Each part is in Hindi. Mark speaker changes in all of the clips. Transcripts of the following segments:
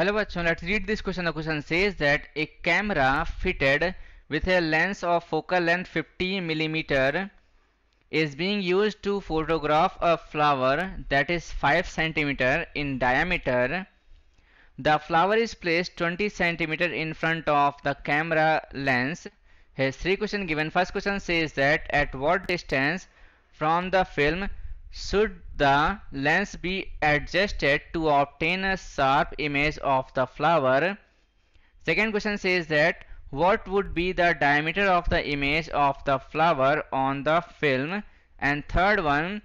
Speaker 1: Hello bachon, let's read this question. The question says that a camera fitted with a lens of focal length 50 millimeter is being used to photograph a flower that is 5 centimeter in diameter. The flower is placed 20 centimeter in front of the camera lens. Here's three questions given. First question says that at what distance from the film Should the lens be adjusted to obtain a sharp image of the flower? Second question says that what would be the diameter of the image of the flower on the film? And third one,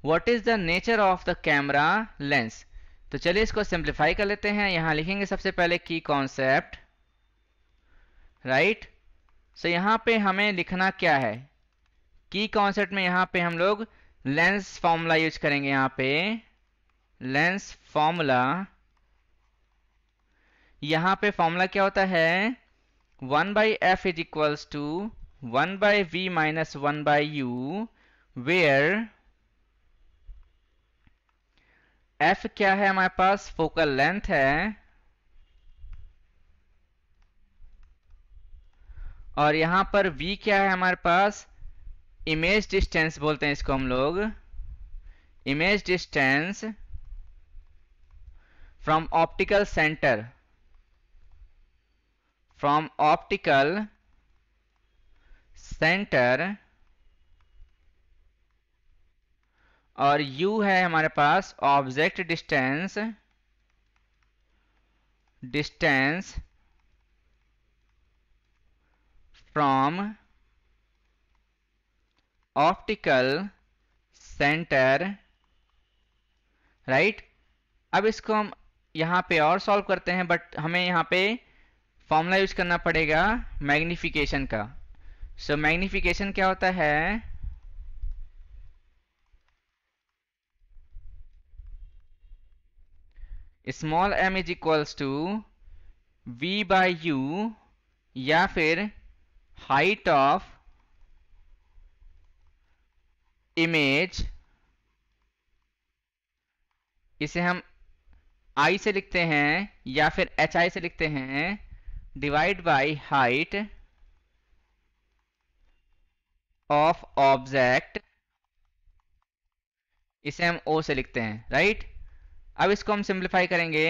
Speaker 1: what is the nature of the camera lens? तो चलिए इसको सिंप्लीफाई कर लेते हैं यहां लिखेंगे सबसे पहले की कॉन्सेप्ट राइट सो यहां पे हमें लिखना क्या है की कॉन्सेप्ट में यहां पे हम लोग लेंस फॉर्मूला यूज करेंगे यहां पे लेंस फॉर्मूला यहां पे फॉर्मूला क्या होता है one by F is equals to one by V minus one by U where F क्या है हमारे पास फोकल लेंथ है और यहां पर v क्या है हमारे पास इमेज डिस्टेंस बोलते हैं इसको हम लोग image distance from optical centre from optical centre और u है हमारे पास object distance distance from optical centre right अब इसको हम यहाँ पे और सॉल्व करते हैं बट हमें यहाँ पे फॉर्मूला यूज करना पड़ेगा मैग्निफिकेशन का सो so, मैग्निफिकेशन क्या होता है small M is equals to V by U या फिर हाइट ऑफ इमेज इसे हम आई से लिखते हैं या फिर एच आई से लिखते हैं divide by height of object इसे हम ओ से लिखते हैं राइट अब इसको हम सिंप्लीफाई करेंगे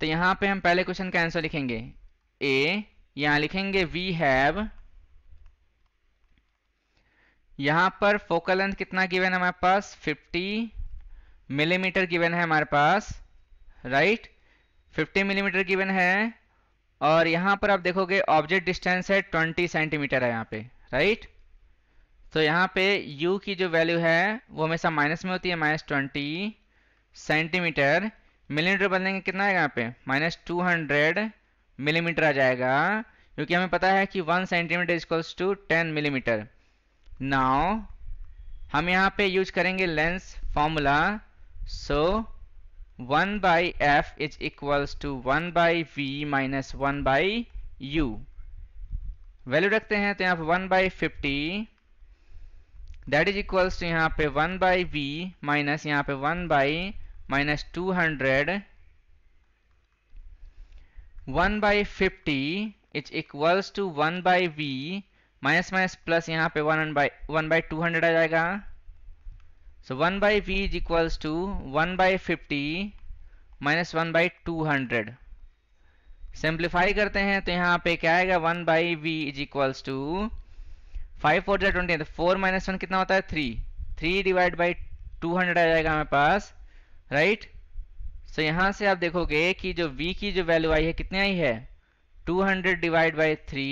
Speaker 1: तो यहां पे हम पहले क्वेश्चन का आंसर लिखेंगे ए यहां लिखेंगे वी हैव यहाँ पर फोकल लेंथ कितना गिवन है हमारे पास 50 मिलीमीटर mm गिवन है हमारे पास right right? 50 millimetre mm given है और यहाँ पर आप देखोगे ऑब्जेक्ट डिस्टेंस है 20 सेंटीमीटर है यहाँ पे राइट right? तो यहाँ पे u की जो वैल्यू है वो हमेशा माइनस में होती है माइनस ट्वेंटी सेंटीमीटर मिलीमीटर बदलेंगे कितना आएगा यहाँ पे माइनस टू हंड्रेड मिलीमीटर आ जाएगा क्योंकि हमें पता है कि one centimetre is equals to ten millimetre now हम यहां पे यूज करेंगे lens formula so one by F is equals to one by V minus one by U value रखते हैं तो यहां पर one by fifty that is equals to यहां पे वन बाई वी माइनस यहां पे one by minus two hundred one by fifty is equals to one by V minus minus plus यहाँ पे one by one by two hundred आ जाएगा so one by V is equals to one by fifty minus one by two hundred simplify करते हैं तो यहाँ पे क्या आएगा one by V is equals to five four जै ट्वेंटी तो फोर माइनस वन कितना होता है three three divide by two hundred आ जाएगा हमारे पास राइट right? सो so, यहाँ से आप देखोगे कि जो वी की जो वैल्यू आई है कितनी आई है two hundred divide by three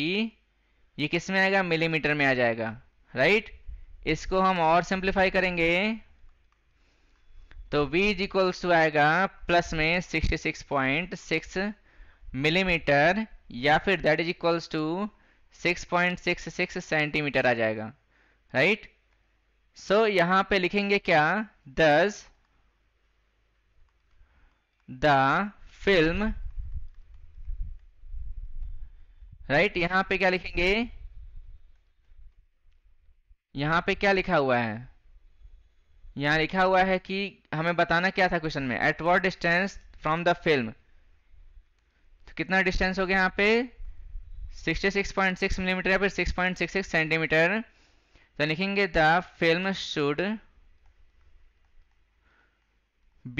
Speaker 1: ये किस में आएगा मिलीमीटर में आ जाएगा राइट इसको हम और सिंप्लीफाई करेंगे तो v इज इक्वल्स टू आएगा प्लस में 66.6 मिलीमीटर mm, या फिर that is equals to 6.66 centimetre आ जाएगा राइट right? सो so, यहां पे लिखेंगे क्या दस द फिल्म राइट right? यहां पे क्या लिखेंगे यहां पे क्या लिखा हुआ है यहां लिखा हुआ है कि हमें बताना क्या था क्वेश्चन में at what distance from the film तो कितना डिस्टेंस हो गया यहां पे 66.6 मिलीमीटर या फिर 6.66 सेंटीमीटर तो लिखेंगे the film should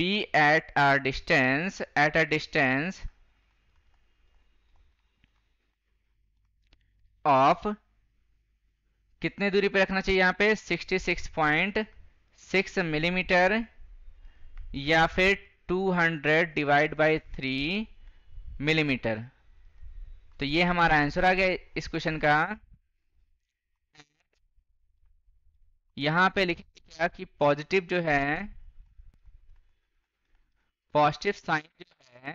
Speaker 1: be at a distance at a distance of कितने दूरी पर रखना चाहिए यहाँ पे 66.6 मिलीमीटर mm या फिर 200 डिवाइड बाय 3 मिलीमीटर तो ये हमारा आंसर आ गया इस क्वेश्चन का यहाँ पे गया कि पॉजिटिव जो है पॉजिटिव साइन जो है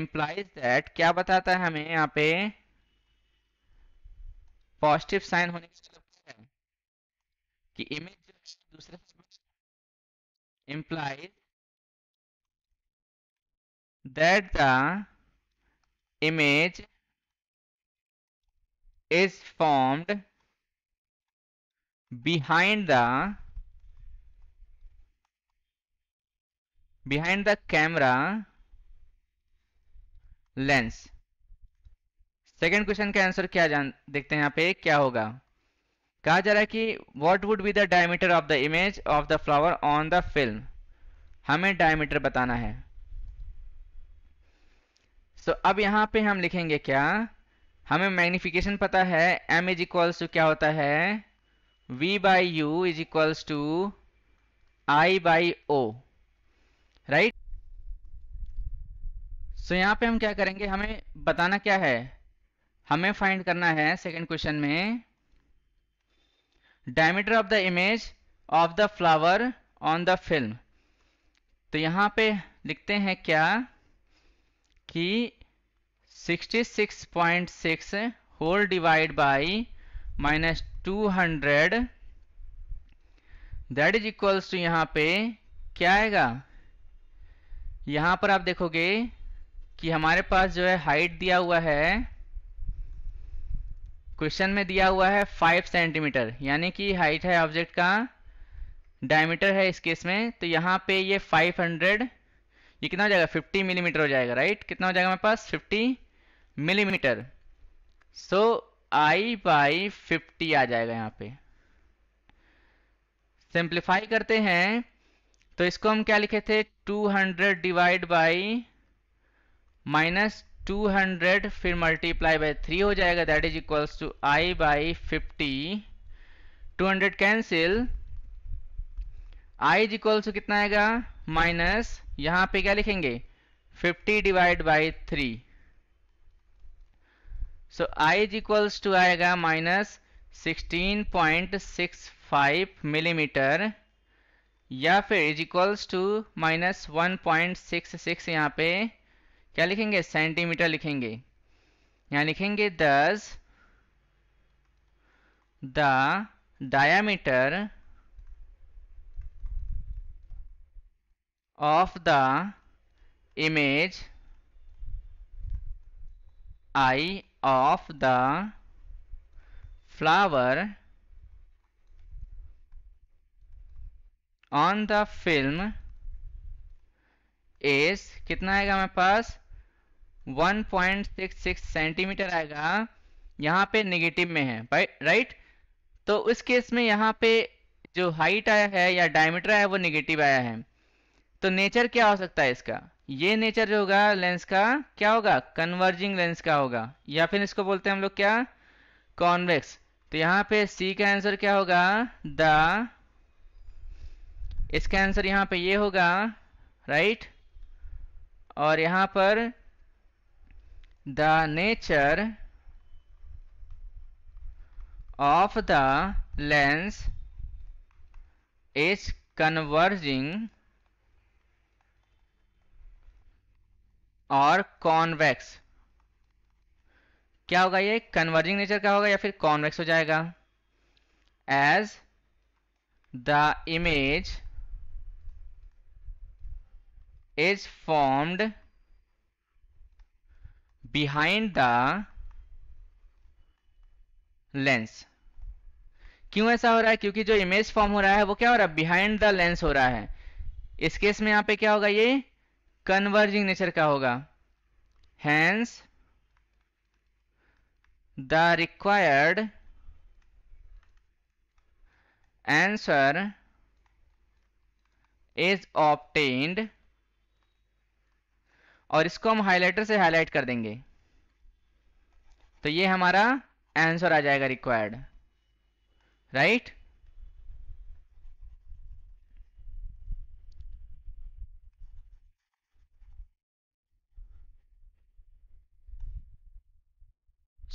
Speaker 1: इम्प्लाइज दैट क्या बताता है हमें यहाँ पे पॉजिटिव साइन होने का मतलब क्या है कि इमेज दूसरे implies that the image is formed behind the behind the camera lens second question का आंसर क्या जान देखते हैं यहाँ पे क्या होगा कहा जा रहा है कि what would be the diameter of the image of the flower on the film हमें डायमीटर बताना है सो so, अब यहाँ पे हम लिखेंगे क्या हमें मैग्निफिकेशन पता है m इज इक्वल्स टू क्या होता है v by U is equals to I by O right so यहाँ पे हम क्या करेंगे हमें बताना क्या है हमें फाइंड करना है सेकेंड क्वेश्चन में diameter of the image of the flower on the film तो यहां पे लिखते हैं क्या कि 66.6 whole divide by minus two hundred that is equals to यहां पे क्या आएगा यहां पर आप देखोगे कि हमारे पास जो है हाइट दिया हुआ है क्वेश्चन में दिया हुआ है फाइव सेंटीमीटर यानी कि हाइट है ऑब्जेक्ट का डायमीटर है इस केस में तो यहाँ पे ये 500 ये कितना हो जाएगा 50 मिलीमीटर mm हो जाएगा राइट कितना हो जाएगा मेरे पास 50 मिलीमीटर सो आई बाई फिफ्टी आ जाएगा यहाँ पे सिंप्लीफाई करते हैं तो इसको हम क्या लिखे थे 200 डिवाइड बाई माइनस 200 फिर मल्टीप्लाई बाय 3 हो जाएगा that is equals to I by fifty two hundred cancel I is equals to कितना आएगा माइनस यहां पे क्या लिखेंगे 50 divide by three so I is equals to आएगा माइनस 16.65 मिलीमीटर या फिर is equals to minus one point six six यहाँ पे क्या लिखेंगे सेंटीमीटर लिखेंगे यहां लिखेंगे thus the diameter of the image I of the flower on the film S कितना आएगा हमारे पास 1.66 सेंटीमीटर आएगा यहाँ पे नेगेटिव में है राइट तो उस केस में यहाँ पे जो हाइट आया है या डायमीटर आया है वो नेगेटिव आया है तो नेचर क्या हो सकता है इसका ये नेचर जो होगा लेंस का क्या होगा कन्वर्जिंग लेंस का होगा या फिर इसको बोलते हैं हम लोग क्या कॉन्वेक्स तो यहाँ पे सी का आंसर क्या होगा द इसका आंसर यहाँ पे ये होगा राइट और यहाँ पर the nature of the lens is converging और कॉन्वेक्स क्या होगा ये कन्वर्जिंग नेचर का होगा या फिर कॉन्वेक्स हो जाएगा as the image is formed behind the lens क्यों ऐसा हो रहा है क्योंकि जो इमेज फॉर्म हो रहा है वो क्या हो रहा है बिहाइंड द लेंस हो रहा है इस केस में यहां पे क्या होगा ये कन्वर्जिंग नेचर का होगा hence the required answer is obtained और इसको हम हाईलाइटर से हाईलाइट कर देंगे तो ये हमारा आंसर आ जाएगा रिक्वायर्ड राइट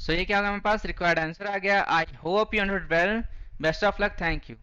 Speaker 1: सो so, ये क्या होगा हमारे पास रिक्वायर्ड आंसर आ गया I hope you under well best of luck thank you